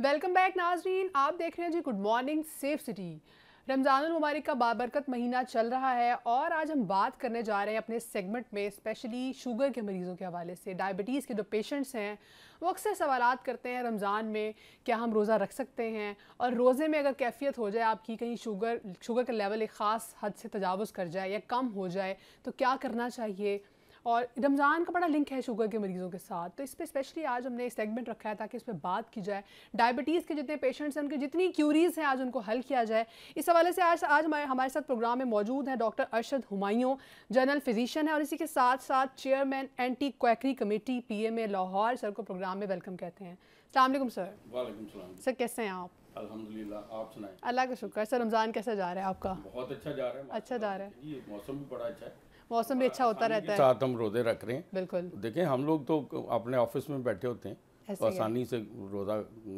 Welcome back नाजरीन आप देख रहे हैं जी good morning safe city Ramzan मुबारक का बाबरकत महीना चल रहा है और आज हम बात करने जा रहे हैं अपने सेगमेंट में स्पेशली शुगर के मरीज़ों के हवाले से डायबिटीज़ के जो पेशेंट्स हैं वो अक्सर सवाल करते हैं रमज़ान में क्या हम रोज़ा रख सकते हैं और रोज़े में अगर कैफियत हो जाए आपकी कहीं शुगर शुगर का लेवल एक ख़ास हद से तजावज़ कर जाए या कम हो जाए तो क्या करना चाहिए और रमज़ान का बड़ा लिंक है शुगर के मरीज़ों के साथ तो इस पर स्पेशली आज हमने एक सेगमेंट रखा है ताकि इस पर बात की जाए डायबिटीज़ के जितने पेशेंट्स हैं उनकी जितनी क्यूरीज़ हैं आज उनको हल किया जाए इस हवाले से आज आज हमारे साथ प्रोग्राम में मौजूद हैं doctor Arshad Humayun general physician है और इसी के साथ साथ chairman anti quackery committee P M A Lahore sir को प्रोग्राम में वेलकम कहते हैं अलैक्म सर सर कैसे हैं आप अल्हम्दुलिल्लाह आप सुनाएं अल्लाह का शुक्र सर रमज़ान कैसा जा रहा है आपका बहुत अच्छा जा रहा है अच्छा जा रहा है ये मौसम भी बड़ा अच्छा है मौसम भी अच्छा होता रहता है साथ हम रोजे रख रहे हैं बिल्कुल देखें हम लोग तो अपने ऑफिस में बैठे होते हैं तो आसानी से रोज़ा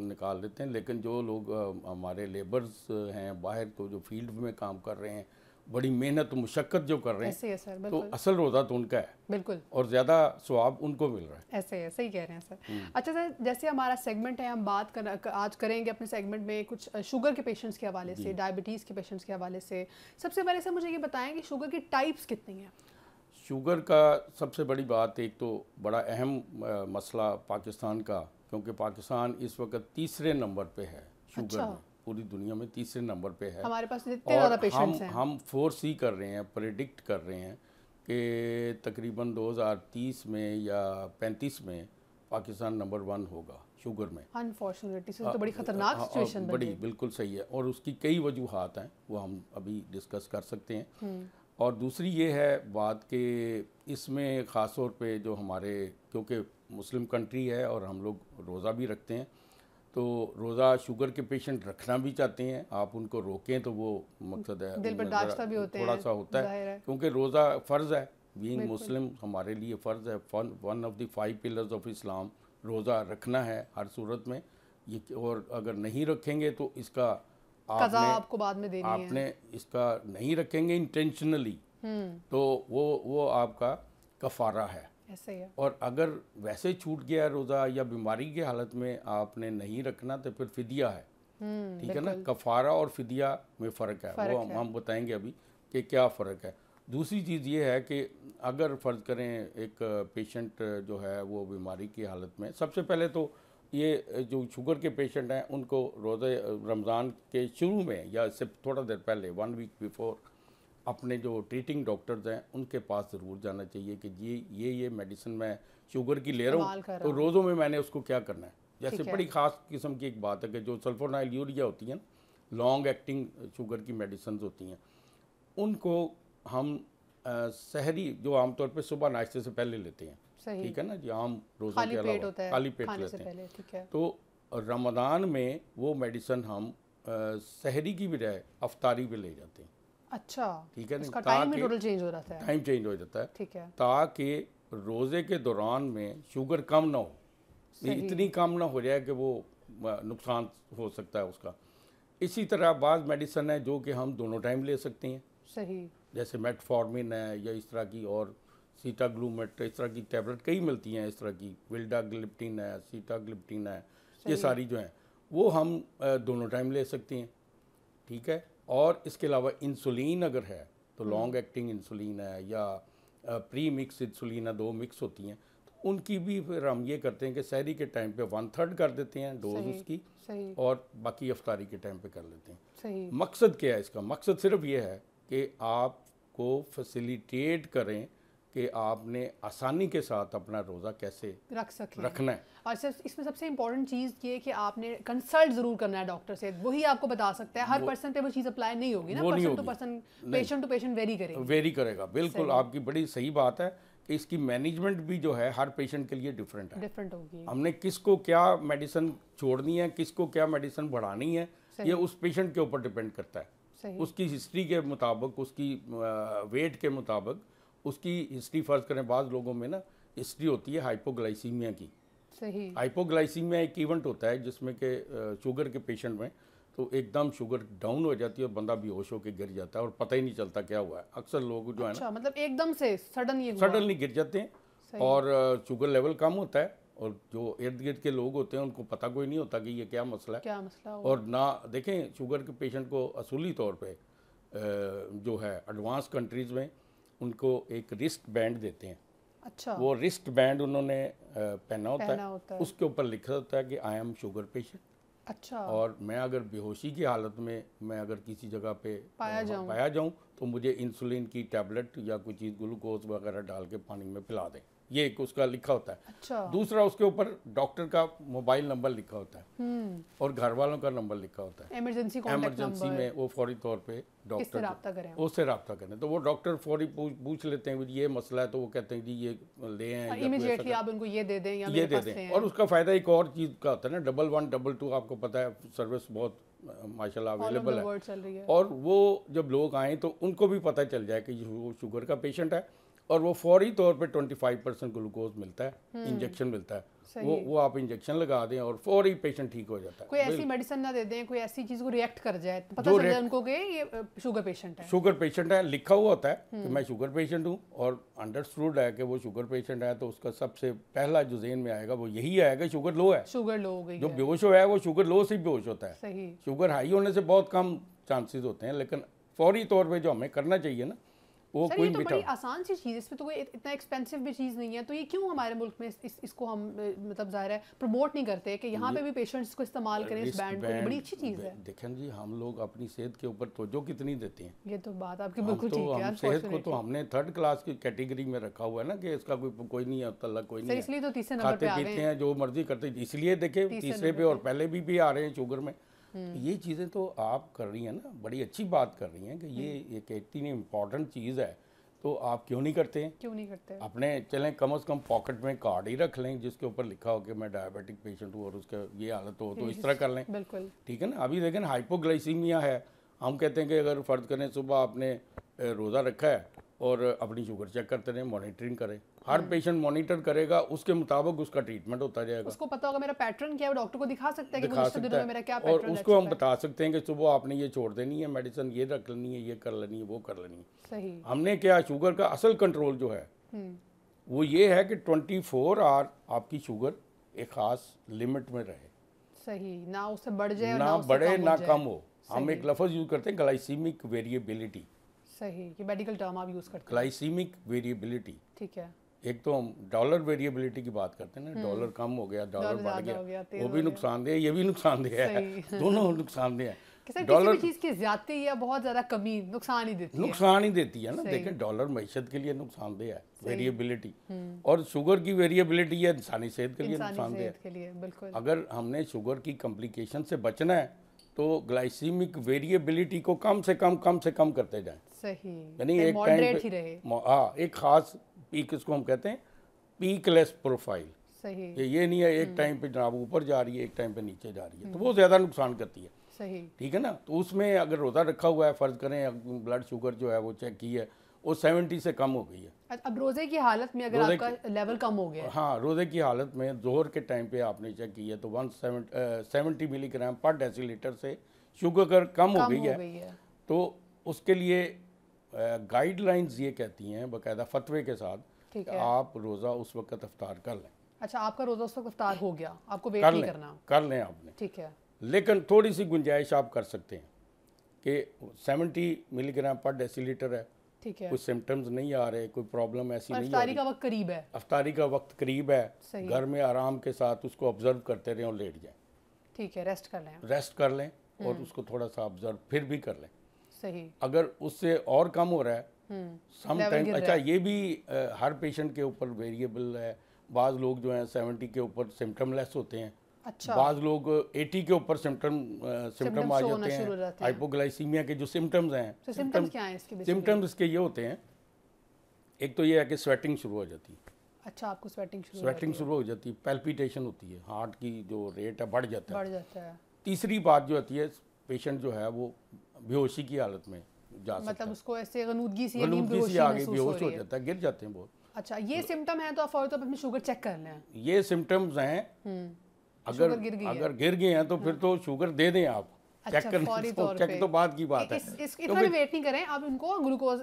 निकाल लेते हैं लेकिन जो लोग हमारे लेबर्स हैं बाहर तो जो फील्ड में काम कर रहे हैं बड़ी मेहनत मुशक्क़त जो कर रहे हैं ऐसे है सर तो बिल्कुल तो असल रोज़ा तो उनका है बिल्कुल और ज़्यादा स्वाब उनको मिल रहा है ऐसे है सही कह रहे हैं सर हम्म। अच्छा सर जैसे हमारा सेगमेंट है हम बात कर आज करेंगे अपने सेगमेंट में कुछ शुगर के पेशेंट्स के हवाले से डायबिटीज़ के पेशेंट्स के हवाले से सबसे पहले सर मुझे ये बताएं कि शुगर की टाइप्स कितनी हैं शुगर का सबसे बड़ी बात एक तो बड़ा अहम मसला पाकिस्तान का क्योंकि पाकिस्तान इस वक्त तीसरे नंबर पर है शुगर अच्छा। में पूरी दुनिया में तीसरे नंबर पे है हमारे पास तो इतने ज़्यादा पेशेंट्स हैं हम फोर सी कर रहे हैं प्रेडिक्ट कर रहे हैं कि तकरीबन 2030 में या 35 में पाकिस्तान नंबर वन होगा शुगर में अनफॉर्चुनेटली तो बड़ी खतरनाक सिचुएशन बड़ी बिल्कुल सही है और उसकी कई वजूहत हैं वो हम अभी डिस्कस कर सकते हैं हम्म। और दूसरी ये है बात कि इसमें ख़ास तौर पे जो हमारे क्योंकि मुस्लिम कंट्री है और हम लोग रोज़ा भी रखते हैं तो रोज़ा शुगर के पेशेंट रखना भी चाहते हैं आप उनको रोकें तो वो मकसद है दिल बर्दाश्त भी होते थोड़ा सा होता है, है। क्योंकि रोज़ा फ़र्ज़ है बीइंग मुस्लिम हमारे लिए फ़र्ज़ है one of the five pillars of Islam रोज़ा रखना है हर सूरत में ये और अगर नहीं रखेंगे तो इसका आपने, आपको बाद में देनी आपने है। इसका नहीं रखेंगे इंटेंशनली हम्म। तो वो वो आपका कफारा है ऐसे ही और अगर वैसे छूट गया रोज़ा या बीमारी की हालत में आपने नहीं रखना तो फिर फिदिया है हम्म, ठीक है ना कफारा और फिदिया में फ़र्क है वो है। हम बताएंगे अभी कि क्या फ़र्क है दूसरी चीज़ ये है कि अगर फ़र्ज़ करें एक पेशेंट जो है वो बीमारी की हालत में सबसे पहले तो ये जो शुगर के पेशेंट हैं उनको रोज़े रमज़ान के शुरू में या इससे थोड़ा देर पहले वन वीक बिफोर अपने जो ट्रीटिंग डॉक्टर्स हैं उनके पास ज़रूर जाना चाहिए कि ये ये ये मेडिसिन मैं शुगर की ले रहा हूँ तो रोज़ों में मैंने उसको क्या करना है जैसे बड़ी खास किस्म की एक बात है कि जो सल्फोनाइल यूरिया होती है ना लॉन्ग एक्टिंग शुगर की मेडिसन होती हैं उनको हम शहरी जो आमतौर पर सुबह नाश्ते से पहले लेते हैं ठीक है ना जी आम रोज़ों के अलावा खाली पेट लेते हैं तो रमदान में वो मेडिसन हम शहरी की भी रहे अफतारी भी ले जाते हैं अच्छा ठीक है ना टाइम टोटल चेंज हो जाता है टाइम चेंज हो जाता है ठीक है ताकि रोज़े के दौरान में शुगर कम ना हो इतनी कम ना हो जाए कि वो नुकसान हो सकता है उसका इसी तरह बाज़ मेडिसन है जो कि हम दोनों टाइम ले सकते हैं सही जैसे मेटफॉर्मिन है या इस तरह की और सीटाग्लूमेट इस तरह की टैबलेट कई मिलती हैं इस तरह की ग्लिप्टिन है ग्लिप्टिन है ये सारी जो हैं वो हम दोनों टाइम ले सकते हैं ठीक है और इसके अलावा इंसुलिन अगर है तो लॉन्ग एक्टिंग इंसुलिन है या प्री मिक्स इंसुलिन है दो मिक्स होती हैं तो उनकी भी फिर हम ये करते हैं कि शहरी के टाइम पे वन थर्ड कर देते हैं डोज उसकी और बाकी अफ्तारी के टाइम पे कर लेते हैं मकसद क्या है इसका मकसद सिर्फ ये है कि आपको फैसिलिटेट करें कि आपने आसानी के साथ अपना रोज़ा कैसे रख सकें रखना है और सब इसमें सबसे इम्पोर्टेंट चीज़ ये कि आपने कंसल्ट ज़रूर करना है डॉक्टर से वही आपको बता सकता है हर पर्सन पे वो चीज़ अप्लाई नहीं होगी ना person to person patient to patient vary करेगा वेरी करेगा बिल्कुल आपकी बड़ी सही बात है कि इसकी मैनेजमेंट भी जो है हर पेशेंट के लिए डिफरेंट है डिफरेंट होगी हमने किसको क्या मेडिसिन छोड़नी है किसको क्या मेडिसिन बढ़ानी है ये उस पेशेंट के ऊपर डिपेंड करता है उसकी हिस्ट्री के मुताबिक उसकी वेट के मुताबिक उसकी हिस्ट्री फर्ज करें बाद लोगों में ना हिस्ट्री होती है हाइपोग्लाइसीमिया की सही में एक इवेंट होता है जिसमें के शुगर के पेशेंट में तो एकदम शुगर डाउन हो जाती है और बंदा बेहोश होकर गिर जाता है और पता ही नहीं चलता क्या हुआ है अक्सर लोग जो अच्छा, है ना अच्छा, मतलब एकदम से सडनली सडनली गिर जाते हैं और शुगर लेवल कम होता है और जो इर्द गिर्द के लोग होते हैं उनको पता कोई नहीं होता कि ये क्या मसला है क्या मसला और ना देखें शुगर के पेशेंट को असूली तौर पे जो है एडवांस कंट्रीज़ में उनको एक रिस्क बैंड देते हैं अच्छा वो रिस्ट बैंड उन्होंने पहना होता, पहना है, होता है उसके ऊपर लिखा होता है कि आई एम शुगर पेशेंट अच्छा और मैं अगर बेहोशी की हालत में मैं अगर किसी जगह पे पाया जाऊं पाया जाऊं तो मुझे इंसुलिन की टैबलेट या कोई चीज़ ग्लूकोज वगैरह डाल के पानी में पिला दें ये एक उसका लिखा होता है अच्छा। दूसरा उसके ऊपर डॉक्टर का मोबाइल नंबर लिखा होता है हम्म। और घर वालों का नंबर लिखा होता है इमरजेंसी इमरजेंसी में वो फौरी तौर पे डॉक्टर उससे रहा करें तो वो डॉक्टर फौरी पूछ लेते हैं ये मसला है तो वो कहते हैं जी ये ले आए आप उनको ये दे दें या ये दे दें और उसका फ़ायदा एक और चीज़ का होता है ना डबल वन डबल टू आपको पता है सर्विस बहुत माशाल्लाह अवेलेबल है और वो जब लोग आए तो उनको भी पता चल जाए कि वो शुगर का पेशेंट है और वो फौरी तौर पे 25 परसेंट ग्लूकोज मिलता है इंजेक्शन हम्म। मिलता है वो वो आप इंजेक्शन लगा दें और फौरी पेशेंट ठीक हो जाता है कोई ऐसी मेडिसिन ना दे दें कोई ऐसी चीज़ को रिएक्ट कर जाए तो पता चल जाए उनको कि ये शुगर पेशेंट है शुगर पेशेंट है लिखा हुआ होता है कि हम्म। मैं शुगर पेशेंट हूँ और अंडरस्टूड है कि वो शुगर पेशेंट है तो उसका सबसे पहला जो जेन में आएगा वो यही आएगा शुगर लो है शुगर लो हो गई जो बेहोश हुआ है वो शुगर लो से बेहोश होता है शुगर हाई होने से बहुत कम चांसेस होते हैं लेकिन फौरी तौर पर जो हमें करना चाहिए ना वो सर, कोई ये तो बड़ी आसान सी चीज़ इसमें तो कोई इतना एक्सपेंसिव भी चीज़ नहीं है तो ये क्यों हमारे मुल्क में इस, इस, इसको हम मतलब जाहिर है प्रमोट नहीं करते कि यहाँ पे भी पेशेंट्स को इस्तेमाल करें इस बैंड को बड़ी अच्छी चीज़ है देखें जी हम लोग अपनी सेहत के ऊपर तोजो कितनी देते हैं ये तो बात आपकी बिल्कुल तो ठीक है सेहत को तो हमने थर्ड क्लास की कैटेगरी में रखा हुआ है ना कि इसका कोई कोई नहीं है तल्ला कोई नहीं इसलिए तो तीसरे नंबर पे आ रहे हैं जो मर्जी करते इसलिए देखे तीसरे पे और पहले भी आ रहे हैं शुगर में हम्म। ये चीज़ें तो आप कर रही हैं ना बड़ी अच्छी बात कर रही हैं कि ये हम्म। एक इतनी इम्पोर्टेंट चीज़ है तो आप क्यों नहीं करते हैं क्यों नहीं करते हैं? अपने चलें कम अज़ कम पॉकेट में कार्ड ही रख लें जिसके ऊपर लिखा हो कि मैं डायबिटिक पेशेंट हूँ और उसके ये हालत हो तो इस तरह कर लें बिल्कुल ठीक है ना अभी देखें हाइपोग्लाइसीमिया है हम कहते हैं कि अगर फ़र्ज करें सुबह आपने रोज़ा रखा है और अपनी शुगर चेक करते रहें मॉनिटरिंग करें हर पेशेंट हम्म। मॉनिटर करेगा उसके मुताबिक उसका ट्रीटमेंट होता जाएगा उसको पता होगा मेरा पैटर्न क्या है डॉक्टर को दिखा सकते हैं कि दिखा सकते हैं मेरा क्या और उसको हम बता सकते हैं कि सुबह आपने ये छोड़ देनी है मेडिसिन ये रख लेनी है ये कर लेनी है वो कर लेनी है सही हमने क्या शुगर का असल कंट्रोल जो है हम्म। वो ये है कि ट्वेंटी फोर आवर आपकी शुगर एक खास लिमिट में रहे सही ना उससे बढ़ जाए ना बढ़े ना कम हो हम एक लफज यूज़ करते हैं ग्लाइसीमिक वेरिएबिलिटी सही ये मेडिकल टर्म आप यूज़ करते हैं ग्लाइसीमिक वेरिएबिलिटी ठीक है एक तो हम डॉलर वेरिएबिलिटी की बात करते हैं ना डॉलर हम्म। कम हो गया डॉलर बढ़ गया, गया वो भी नुकसानदेह ये भी नुकसानदेह है दोनों नुकसानदेह है डॉलर चीज़ की ज्यादा या बहुत ज़्यादा कमी नुकसान ही देती है नुकसान ही देती है ना देखें डॉलर मीशत के लिए नुकसानदेह है वेरिएबिलिटी हम्म। और शुगर की वेरिएबिलिटी है इंसानी सेहत के लिए नुकसानदेह है अगर हमने शुगर की कॉम्प्लिकेशन से बचना है तो ग्लाइसीमिक वेरिएबिलिटी को कम से कम कम से कम करते जाएं सही यानी एक टाइम हाँ एक खास पीक इसको हम कहते हैं पीकलेस प्रोफाइल सही ये, ये नहीं है एक टाइम हम्म। पे जनाब ऊपर जा रही है एक टाइम पे नीचे जा रही है तो हम्म। वो ज़्यादा नुकसान करती है सही ठीक है ना तो उसमें अगर रोज़ा रखा हुआ है फ़र्ज़ करें ब्लड शुगर जो है वो चेक की है वो सेवेंटी से कम हो गई है अब रोज़े की हालत में अगर आपका लेवल कम हो गया हाँ रोज़े की हालत में जोहर के टाइम पे आपने चेक किया तो one seventy milligram per decilitre से शुगर कम, कम हो गई है।, है तो उसके लिए गाइडलाइंस ये कहती हैं बाकायदा फतवे के साथ आप रोज़ा उस वक्त अफ्तार कर लें अच्छा आपका रोज़ा उस वक्त अफ्तार हो गया आपको वेट कर नहीं करना कर लें आपने ठीक है लेकिन थोड़ी सी गुंजाइश आप कर सकते हैं कि सेवेंटी मिलीग्राम पर डेसीलीटर है ठीक है कोई सिम्टम्स नहीं आ रहे कोई प्रॉब्लम ऐसी नहीं अफ्तारी का वक्त करीब है अफतारी का वक्त करीब है घर में आराम के साथ उसको ऑब्जर्व करते रहें और लेट जाएं ठीक है रेस्ट कर लें रेस्ट कर लें और हम्म। उसको थोड़ा सा ऑब्जर्व फिर भी कर लें सही अगर उससे और कम हो रहा है सम हम्म। टाइम अच्छा ये भी हर पेशेंट के ऊपर वेरिएबल है बाज़ लोग जो हैं सेवेंटी के ऊपर सिम्टम लेस होते हैं अच्छा बाद लोग 80 के ऊपर सिम्टम सिम्टम uh, आ जाते हैं हाइपोग्लाइसीमिया के जो सिम्टम्स हैं तो सिम्टम्स क्या हैं इसके सिम्टम्स इसके ये होते हैं एक तो ये है कि स्वेटिंग शुरू हो जाती है अच्छा आपको स्वेटिंग शुरू स्वेटिंग शुरू हो जाती है पेल्पिटेशन होती है हार्ट की जो रेट है बढ़ जाता है बढ़ जाता है तीसरी बात जो होती है पेशेंट जो है वो बेहोशी की हालत में जा मतलब सकता उसको ऐसे गनूदगी सी गनूदगी सी आ बेहोश हो जाता है गिर जाते हैं बहुत अच्छा ये सिम्टम है तो आप फौरन अपनी शुगर चेक कर लें ये सिम्टम्स हैं हम्म। अगर गिर गई अगर गिर गए हैं तो फिर हाँ। तो शुगर दे दें आप अच्छा, चेक करने तो चेक तो बाद की बात है वेट तो नहीं करें आप उनको ग्लूकोज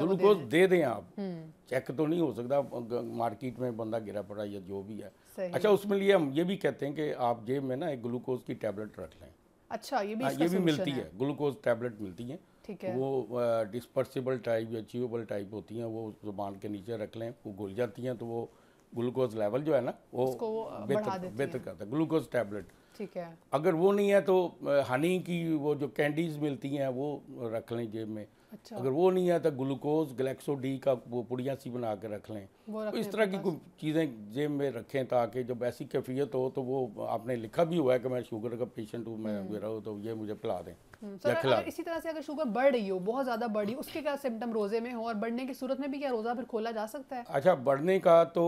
ग्लूकोज दे दें आप हम्म। चेक तो नहीं हो सकता मार्केट में बंदा गिरा पड़ा या जो भी है अच्छा उसमें लिए हम ये भी कहते हैं कि आप जेब में ना एक ग्लूकोज की टेबलेट रख लें अच्छा ये भी आ, हाँ, ये भी मिलती है, है। ग्लूकोज टैबलेट मिलती है ठीक तो है वो डिस्पर्सिबल टाइप या च्यूबल टाइप होती हैं वो जुबान के नीचे रख लें वो घुल जाती हैं तो वो ग्लूकोज लेवल जो है ना वो बेहतर बेहतर करता है ग्लूकोज टैबलेट ठीक है अगर वो नहीं है तो हनी की वो जो कैंडीज मिलती हैं वो रख लें जेब में अच्छा। अगर वो नहीं है तो ग्लूकोज गलेक्सो डी का वो पुड़िया सी बना के रख लें तो इस तरह की कुछ चीज़ें जेब में रखें ताकि जब ऐसी कैफियत हो तो वो आपने लिखा भी हुआ है कि मैं शुगर का पेशेंट हूँ मैं मेरा हम्म। तो ये मुझे पिला दें हम्म, अगर इसी तरह से अगर शुगर बढ़ रही हो बहुत ज़्यादा बढ़ी उसके क्या सिम्टम रोज़े में हो और बढ़ने की सूरत में भी क्या रोज़ा फिर खोला जा सकता है अच्छा बढ़ने का तो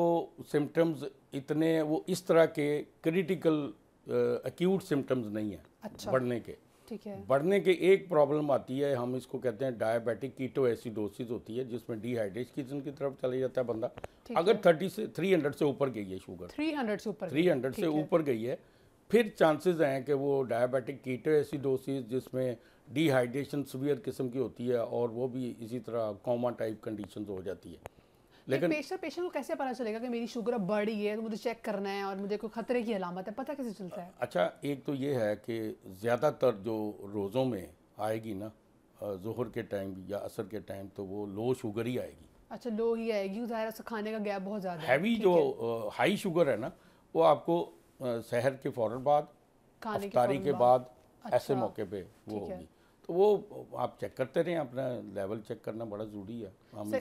सिम्टम्स इतने वो इस तरह के क्रिटिकल एक्यूट सिम्टम्स नहीं है अच्छा। बढ़ने के ठीक है बढ़ने के एक प्रॉब्लम आती है हम इसको कहते हैं डायबिटिक कीटो एसिडोसिस होती है जिसमें डिहाइड्रेशन की तरफ चले जाता है बंदा अगर थर्टी से थ्री हंड्रेड से ऊपर गई है शुगर थ्री हंड्रेड से ऊपर थ्री हंड्रेड से ऊपर गई है फिर चांसेस हैं कि वो डायबिटिक कीटो एसिडोसिस जिसमें डिहाइड्रेशन सीवियर किस्म की होती है और वो भी इसी तरह कॉमा टाइप कंडीशन हो जाती है लेकिन पेशेंट पेशेंट को कैसे पता चलेगा कि मेरी शुगर अब बढ़ है तो मुझे चेक करना है और मुझे कोई खतरे की अलामत है पता कैसे चलता है अच्छा एक तो ये है कि ज़्यादातर जो रोज़ों में आएगी ना जहर के टाइम या असर के टाइम तो वो लो शुगर ही आएगी अच्छा लो ही आएगी ज़ाहिर से खाने का गैप बहुत ज़्यादा हैवी जो हाई शुगर है ना वो आपको शहर के फ़ौर बाद अफ्तारी के बाद ऐसे अच्छा। मौके पर वो होगी तो वो आप चेक करते रहें अपना लेवल चेक करना बड़ा ज़रूरी है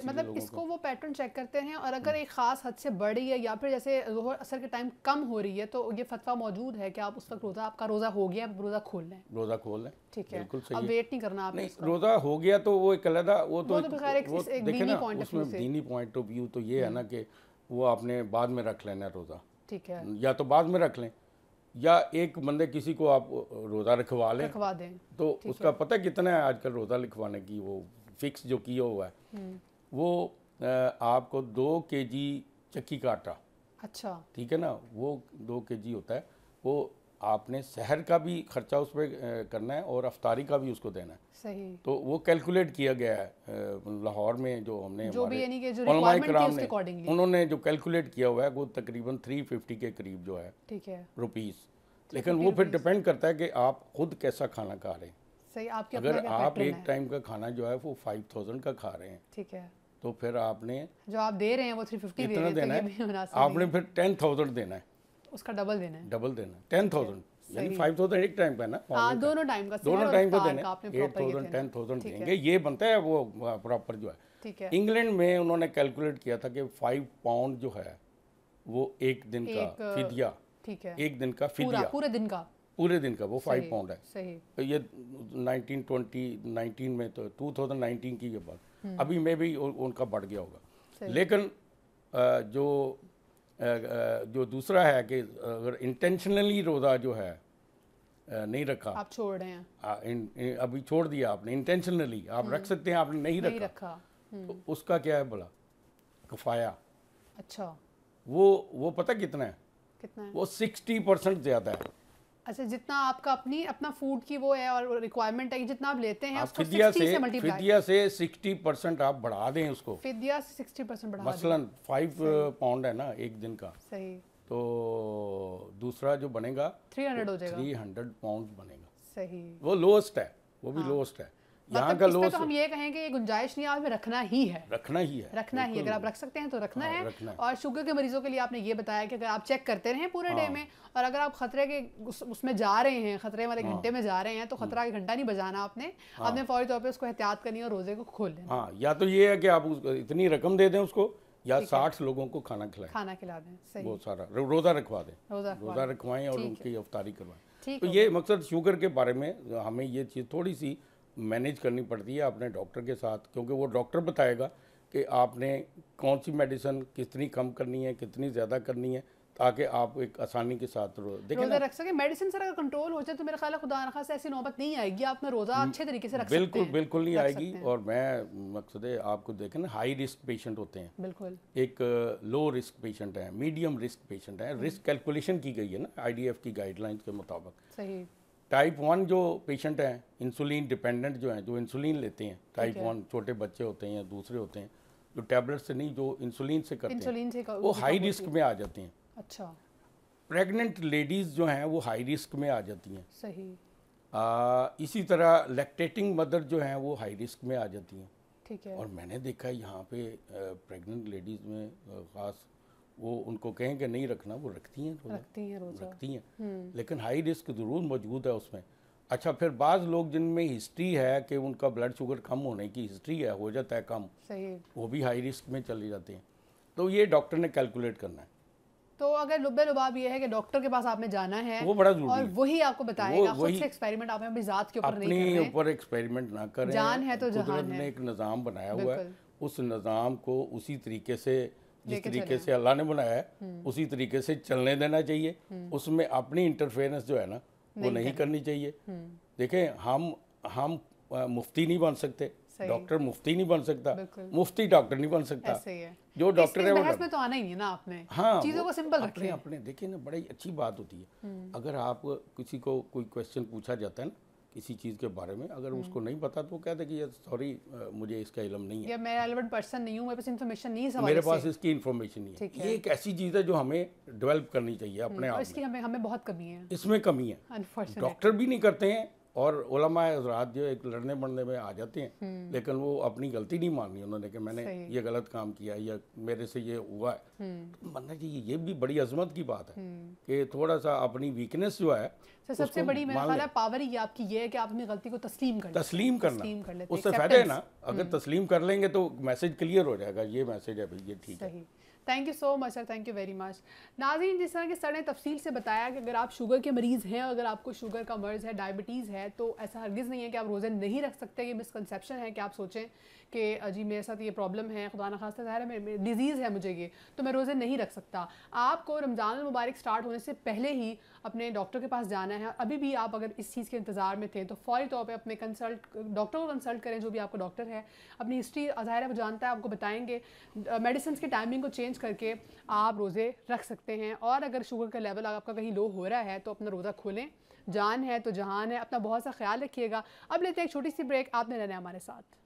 मतलब इसको वो पैटर्न चेक करते हैं और अगर हम्म। एक ख़ास हद से बढ़ी है या फिर जैसे असर के टाइम कम हो रही है तो ये फतवा मौजूद है कि आप उस वक्त रोज़ा आपका रोज़ा हो गया रोज़ा खोल लें रोज़ा खोल लें ठीक है बिल्कुल सही वेट नहीं करना आपने रोज़ा हो गया तो वो एक अलग वो तो, तो दीनी पॉइंट ऑफ व्यू तो ये है ना हम्म। कि वो आपने बाद में रख लेना रोज़ा ठीक है या तो बाद में रख लें या एक बंदे किसी को आप रोज़ा रखवा लें रखवा दें तो उसका पता कितना है आजकल रोज़ा लिखवाने की वो फिक्स जो किया हुआ है हम्म। वो आपको दो के जी चक्की का आटा अच्छा ठीक है ना वो दो के जी होता है वो आपने शहर का भी खर्चा उस पर करना है और अफतारी का भी उसको देना है सही तो वो कैलकुलेट किया गया है लाहौर में जो हमने जो भी यानी कि जो ने उन्होंने जो कैलकुलेट किया हुआ है वो तकरीबन 350 के करीब जो है ठीक है रुपीस तो लेकिन वो फिर डिपेंड करता है कि आप खुद कैसा खाना खा रहे हैं सही आपके अगर आप एक टाइम का खाना जो है वो फाइव थाउजेंड का खा रहे हैं ठीक है तो फिर आपने जो आप दे रहे हैं वो थ्री तो फिफ्टी देना है आपने फिर टेन थाउजेंड देना है उसका डबल देना है डबल देना है टेन थाउजेंड यानी फाइव थाउजेंड एक टाइम पे ना हाँ दोनों टाइम का दोनों टाइम का देना एट थाउजेंड टेन थाउजेंड देंगे ये बनता है वो प्रॉपर जो है ठीक है इंग्लैंड में उन्होंने कैलकुलेट किया था कि फाइव पाउंड जो है वो एक दिन का फिदिया ठीक है एक दिन का फिदिया पूरे दिन का पूरे दिन का वो फाइव पाउंड है सही तो ये नाइनटीन ट्वेंटी नाइनटीन में तो टू थाउजेंड नाइनटीन की ये बात हम्म। अभी में भी उनका बढ़ गया होगा लेकिन जो जो दूसरा है कि अगर इंटेंशनली रोज़ा जो है नहीं रखा आप छोड़ रहे हैं आ, इन, इन, अभी छोड़ दिया आपने इंटेंशनली आप रख हम्म। सकते हैं आपने नहीं, नहीं रखा, रखा। हम्म। तो उसका क्या है बोला कफाया अच्छा वो वो पता कितना है कितना है वो सिक्सटी परसेंट ज़्यादा है अच्छा जितना आपका अपनी अपना फूड की वो है और रिक्वायरमेंट है जितना आप लेते हैं आप हाँ, फिदिया से, से फिदिया से 60 परसेंट आप बढ़ा दें उसको फिदिया से 60 परसेंट बढ़ा मसलन फाइव पाउंड uh, है ना एक दिन का सही तो दूसरा जो बनेगा 300 हो जाएगा 300 पाउंड बनेगा सही वो लोएस्ट है वो भी लोएस्ट हाँ। है यहाँ मतलब का लो तो हम ये कहेंगे गुंजाइश नहीं हमें रखना ही है रखना ही है रखना ही अगर आप रख सकते हैं तो हाँ, रखना है और शुगर के मरीजों के लिए आपने ये बताया कि अगर आप चेक करते रहे पूरे डे हाँ। में और अगर आप खतरे के उसमें जा रहे हैं खतरे वाले हाँ। घंटे में जा रहे हैं तो खतरा का घंटा नहीं बजाना आपने आपने फौरी तौर पर उसको एहतियात करनी और रोजे को खोल लेना हाँ या तो ये है कि आप इतनी रकम दे दें उसको या साठ लोगों को खाना खिलाएं खाना खिला दें सही बहुत सारा रोज़ा रखवा दें रोज़ा रखवाएं और उनकी अफ्तारी करवाएं तो ये मकसद शुगर के बारे में हमें ये चीज़ थोड़ी सी मैनेज करनी पड़ती है अपने डॉक्टर के साथ क्योंकि वो डॉक्टर बताएगा कि आपने कौन सी मेडिसिन कितनी कम करनी है कितनी ज़्यादा करनी है ताकि आप एक आसानी के साथ रो तो रोजा रख सके मेडिसिन सर अगर कंट्रोल हो जाए तो मेरे ख्याल खुदा खास ऐसी नौबत नहीं आएगी आपने रोज़ा अच्छे तरीके से रख बिल्कुल सकते बिल्कुल नहीं आएगी और मैं मकसद आपको देखें ना हाई रिस्क पेशेंट होते हैं बिल्कुल एक लो रिस्क पेशेंट है मीडियम रिस्क पेशेंट है रिस्क कैलकुलेशन की गई है ना आई की गाइडलाइन के मुताबिक टाइप वन जो पेशेंट हैं इंसुलिन डिपेंडेंट जो हैं जो इंसुलिन लेते हैं टाइप वन छोटे बच्चे होते हैं या दूसरे होते हैं जो टैबलेट से नहीं जो इंसुलिन से करते इंसुलिन हैं से वो हाई रिस्क में आ जाते हैं अच्छा प्रेग्नेंट लेडीज़ जो हैं वो हाई रिस्क में आ जाती हैं सही आ, इसी तरह लैक्टेटिंग मदर जो हैं वो हाई रिस्क में आ जाती हैं ठीक है और मैंने देखा यहाँ पे प्रेग्नेंट लेडीज़ में ख़ास वो उनको कहें कि नहीं रखना वो रखती हैं रोजा रखती हैं रोजा रखती हैं हम्म। लेकिन हाई रिस्क ज़रूर मौजूद है उसमें अच्छा फिर बाज़ लोग जिनमें हिस्ट्री है कि उनका ब्लड शुगर कम होने की हिस्ट्री है हो जाता है कम सही वो भी हाई रिस्क में चले जाते हैं तो ये डॉक्टर ने कैलकुलेट करना है तो अगर लुबे लुबाब ये है कि डॉक्टर के पास आपने जाना है वो बड़ा और वही आपको बताएगा एक्सपेरिमेंट आपने अपनी के ऊपर नहीं ऊपर एक्सपेरिमेंट ना करें जान है तो जहान है एक निज़ाम बनाया हुआ है उस निज़ाम को उसी तरीके से जिस तरीके से अल्लाह ने बनाया है हम्म। उसी तरीके से चलने देना चाहिए हम्म। उसमें अपनी इंटरफेरेंस जो है ना वो नहीं करनी चाहिए हम्म। देखें हम हम मुफ्ती नहीं बन सकते डॉक्टर मुफ्ती नहीं बन सकता मुफ्ती डॉक्टर नहीं बन सकता जो डॉक्टर है वो में तो आना ही है ना आपने हाँ चीजों को सिंपल अपने अपने देखिए ना बड़ी अच्छी बात होती है अगर आप किसी को कोई क्वेश्चन पूछा जाता है ना किसी चीज़ के बारे में अगर उसको हम्म। नहीं पता तो कहते कि सॉरी मुझे इसका इलम नहीं है मैं रेलिवेंट पर्सन नहीं हूँ मेरे पास इन्फॉर्मेशन नहीं है मेरे पास इसकी इन्फॉर्मेशन नहीं है ये एक ऐसी चीज़ है जो हमें डेवलप करनी चाहिए अपने हम्म, आप इसकी हमें हमें बहुत कमी है इसमें कमी है डॉक्टर भी नहीं करते हैं और हजरात जो एक लड़ने बढ़ने में आ जाते हैं हम्म। लेकिन वो अपनी गलती नहीं मानी उन्होंने कि मैंने ये गलत काम किया या मेरे से ये हुआ है हम्म। तो मानना चाहिए ये भी बड़ी अजमत की बात है हम्म। कि थोड़ा सा अपनी वीकनेस जो है सबसे बड़ी मेरा पावर ही आपकी ये है कि आप गलती को तस्लीम कर तस्लीम करना उससे फायदा है ना अगर तस्लीम कर लेंगे तो मैसेज क्लियर हो जाएगा ये मैसेज है भाई ये ठीक है thank you so much sir thank you very much Nazeen जिस तरह के सर ने तफसील से बताया कि अगर आप शुगर के मरीज़ हैं अगर आपको शुगर का मर्ज़ है डायबिटीज़ है तो ऐसा हरगिज़ नहीं है कि आप रोज़े नहीं रख सकते ये मिसकनसेप्शन है कि आप सोचें कि जी मेरे साथ ये प्रॉब्लम है खुदा न खास्ता ज़ाहिर है मेरे डिज़ीज़ है मुझे ये तो मैं रोज़े नहीं रख सकता आपको रमज़ान मुबारक स्टार्ट होने से पहले ही अपने डॉक्टर के पास जाना है अभी भी आप अगर इस चीज़ के इंतज़ार में थे तो फौरी तौर पर अपने कंसल्ट डॉक्टर को कंसल्ट करें जो भी आपका डॉक्टर है अपनी हिस्ट्री ज़ाहिर वो जानता है आपको बताएँगे मेडिसिन के टाइमिंग को चेंज करके आप रोज़े रख सकते हैं और अगर शुगर का लेवल आपका कहीं लो हो रहा है तो अपना रोज़ा खोलें जान है तो जहान है अपना बहुत सा ख्याल रखिएगा अब लेते हैं एक छोटी सी ब्रेक आपने रहना है हमारे साथ